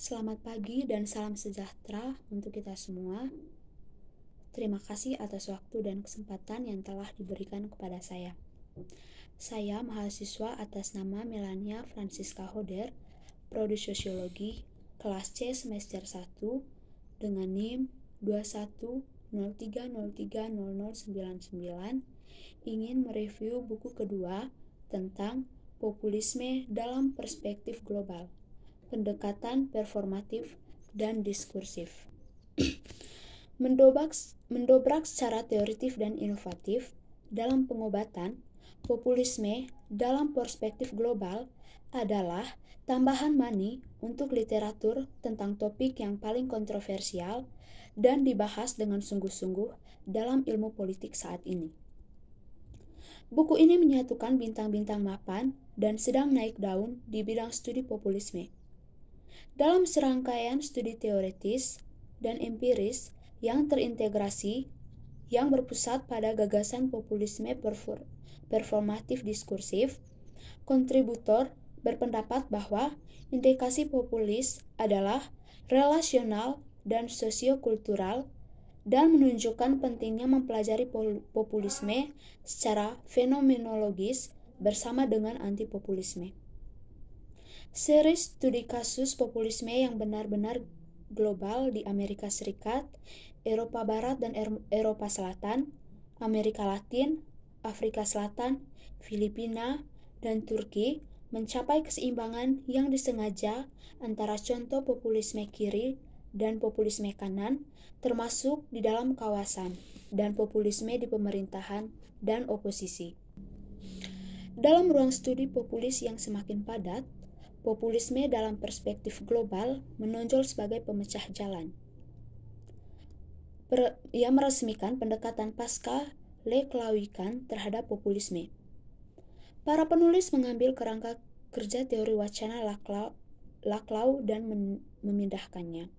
Selamat pagi dan salam sejahtera untuk kita semua. Terima kasih atas waktu dan kesempatan yang telah diberikan kepada saya. Saya mahasiswa atas nama Melania Francisca Hoder, Prodi Sosiologi, kelas C semester 1 dengan NIM 2103030099 ingin mereview buku kedua tentang populisme dalam perspektif global pendekatan performatif dan diskursif. mendobrak, mendobrak secara teoritif dan inovatif dalam pengobatan, populisme dalam perspektif global adalah tambahan mani untuk literatur tentang topik yang paling kontroversial dan dibahas dengan sungguh-sungguh dalam ilmu politik saat ini. Buku ini menyatukan bintang-bintang mapan dan sedang naik daun di bidang studi populisme dalam serangkaian studi teoretis dan empiris yang terintegrasi yang berpusat pada gagasan populisme performatif diskursif, kontributor berpendapat bahwa indikasi populis adalah relasional dan sosiokultural dan menunjukkan pentingnya mempelajari populisme secara fenomenologis bersama dengan antipopulisme. Seri studi kasus populisme yang benar-benar global di Amerika Serikat, Eropa Barat dan erm-, Eropa Selatan, Amerika Latin, Afrika Selatan, Filipina, dan Turki mencapai keseimbangan yang disengaja antara contoh populisme kiri dan populisme kanan, termasuk di dalam kawasan, dan populisme di pemerintahan dan oposisi. Dalam ruang studi populis yang semakin padat, populisme dalam perspektif global menonjol sebagai pemecah jalan. Per, ia meresmikan pendekatan pasca leklawikan terhadap populisme. Para penulis mengambil kerangka kerja teori wacana Laklau, Laklau dan men, memindahkannya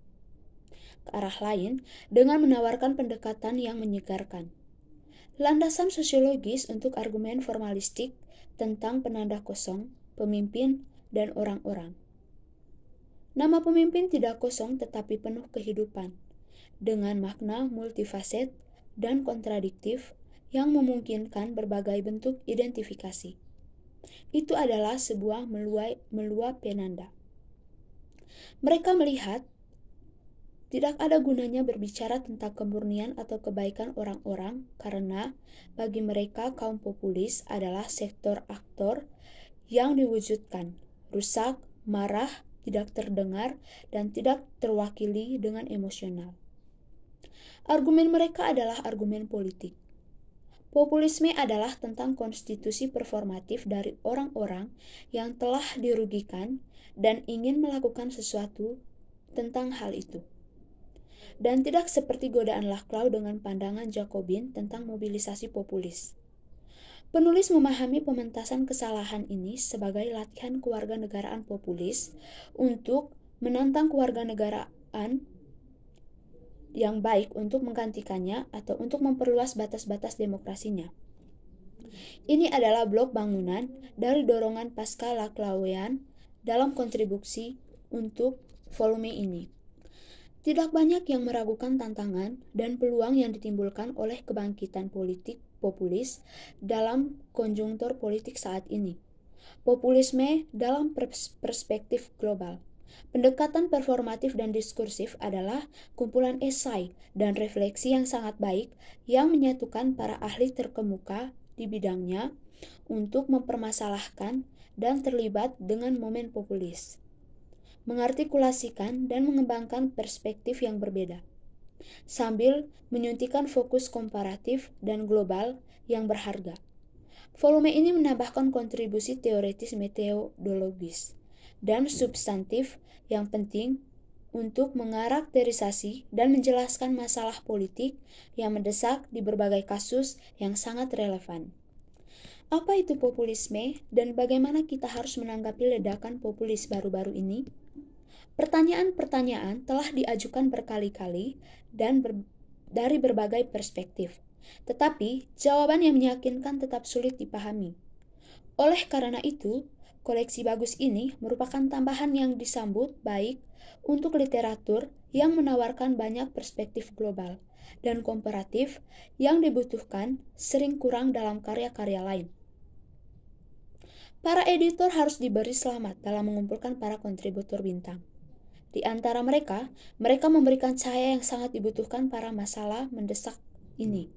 ke arah lain dengan menawarkan pendekatan yang menyegarkan. Landasan sosiologis untuk argumen formalistik tentang penanda kosong, pemimpin, dan orang-orang. Nama pemimpin tidak kosong tetapi penuh kehidupan, dengan makna multifaset dan kontradiktif yang memungkinkan berbagai bentuk identifikasi. Itu adalah sebuah meluai, melua penanda. Mereka melihat tidak ada gunanya berbicara tentang kemurnian atau kebaikan orang-orang karena bagi mereka kaum populis adalah sektor aktor yang diwujudkan rusak, marah, tidak terdengar, dan tidak terwakili dengan emosional. Argumen mereka adalah argumen politik. Populisme adalah tentang konstitusi performatif dari orang-orang yang telah dirugikan dan ingin melakukan sesuatu tentang hal itu. Dan tidak seperti godaan Laklau dengan pandangan Jacobin tentang mobilisasi populis. Penulis memahami pementasan kesalahan ini sebagai latihan kewarganegaraan populis untuk menantang kewarganegaraan yang baik untuk menggantikannya atau untuk memperluas batas-batas demokrasinya. Ini adalah blok bangunan dari dorongan pasca Laclauian dalam kontribusi untuk volume ini. Tidak banyak yang meragukan tantangan dan peluang yang ditimbulkan oleh kebangkitan politik populis dalam konjungtur politik saat ini. Populisme dalam perspektif global. Pendekatan performatif dan diskursif adalah kumpulan esai dan refleksi yang sangat baik yang menyatukan para ahli terkemuka di bidangnya untuk mempermasalahkan dan terlibat dengan momen populis, mengartikulasikan dan mengembangkan perspektif yang berbeda sambil menyuntikan fokus komparatif dan global yang berharga. Volume ini menambahkan kontribusi teoretis meteorologis dan substantif yang penting untuk mengarakterisasi dan menjelaskan masalah politik yang mendesak di berbagai kasus yang sangat relevan. Apa itu populisme dan bagaimana kita harus menanggapi ledakan populis baru-baru ini? Pertanyaan-pertanyaan telah diajukan berkali-kali dan ber dari berbagai perspektif, tetapi jawaban yang meyakinkan tetap sulit dipahami. Oleh karena itu, koleksi bagus ini merupakan tambahan yang disambut baik untuk literatur yang menawarkan banyak perspektif global dan komparatif yang dibutuhkan sering kurang dalam karya-karya lain. Para editor harus diberi selamat dalam mengumpulkan para kontributor bintang. Di antara mereka, mereka memberikan cahaya yang sangat dibutuhkan para masalah mendesak ini.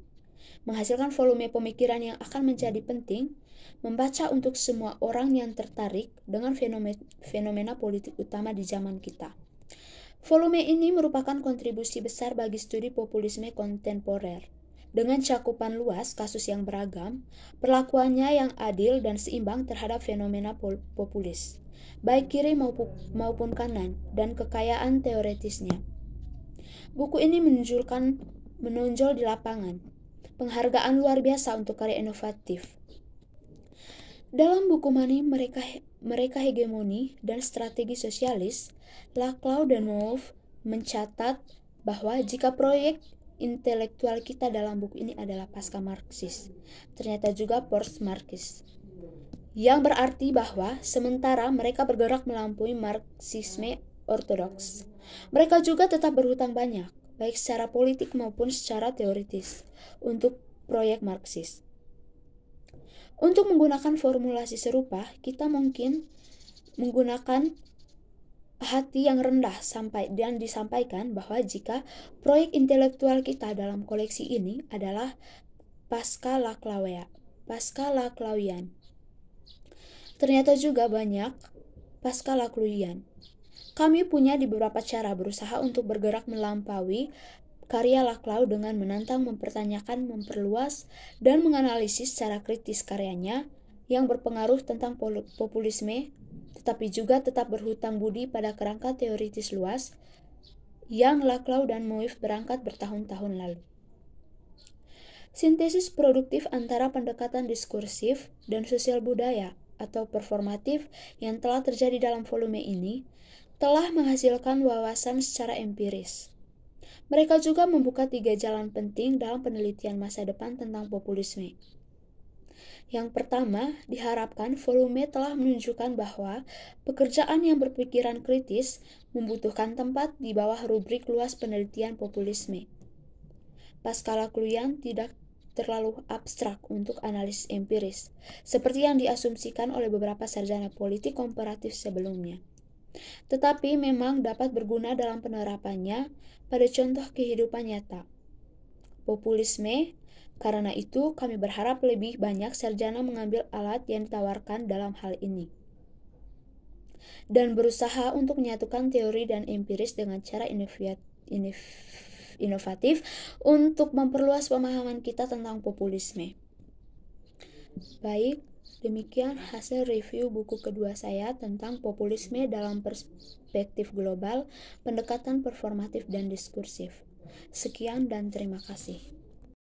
Menghasilkan volume pemikiran yang akan menjadi penting, membaca untuk semua orang yang tertarik dengan fenomena politik utama di zaman kita. Volume ini merupakan kontribusi besar bagi studi populisme kontemporer. Dengan cakupan luas kasus yang beragam, perlakuannya yang adil dan seimbang terhadap fenomena populis baik kiri maupun, kanan, dan kekayaan teoretisnya. Buku ini menunjukkan menonjol di lapangan. Penghargaan luar biasa untuk karya inovatif. Dalam buku Mani mereka mereka hegemoni dan strategi sosialis, Laclau dan Wolf mencatat bahwa jika proyek intelektual kita dalam buku ini adalah pasca Marxis, ternyata juga post Marxis yang berarti bahwa sementara mereka bergerak melampaui Marxisme ortodoks, mereka juga tetap berhutang banyak, baik secara politik maupun secara teoritis, untuk proyek Marxis. Untuk menggunakan formulasi serupa, kita mungkin menggunakan hati yang rendah sampai dan disampaikan bahwa jika proyek intelektual kita dalam koleksi ini adalah Pascal Laclauian, Pascal Laclauian Ternyata juga banyak pasca lakluian. Kami punya di beberapa cara berusaha untuk bergerak melampaui karya Laklau dengan menantang mempertanyakan, memperluas, dan menganalisis secara kritis karyanya yang berpengaruh tentang populisme, tetapi juga tetap berhutang budi pada kerangka teoritis luas yang Laklau dan Moif berangkat bertahun-tahun lalu. Sintesis produktif antara pendekatan diskursif dan sosial budaya – atau performatif yang telah terjadi dalam volume ini telah menghasilkan wawasan secara empiris. Mereka juga membuka tiga jalan penting dalam penelitian masa depan tentang populisme. Yang pertama, diharapkan volume telah menunjukkan bahwa pekerjaan yang berpikiran kritis membutuhkan tempat di bawah rubrik luas penelitian populisme. Pascal Kluyan tidak terlalu abstrak untuk analisis empiris, seperti yang diasumsikan oleh beberapa sarjana politik komparatif sebelumnya. Tetapi memang dapat berguna dalam penerapannya pada contoh kehidupan nyata. Populisme, karena itu kami berharap lebih banyak sarjana mengambil alat yang ditawarkan dalam hal ini dan berusaha untuk menyatukan teori dan empiris dengan cara inovatif inovatif untuk memperluas pemahaman kita tentang populisme. Baik, demikian hasil review buku kedua saya tentang populisme dalam perspektif global, pendekatan performatif dan diskursif. Sekian dan terima kasih.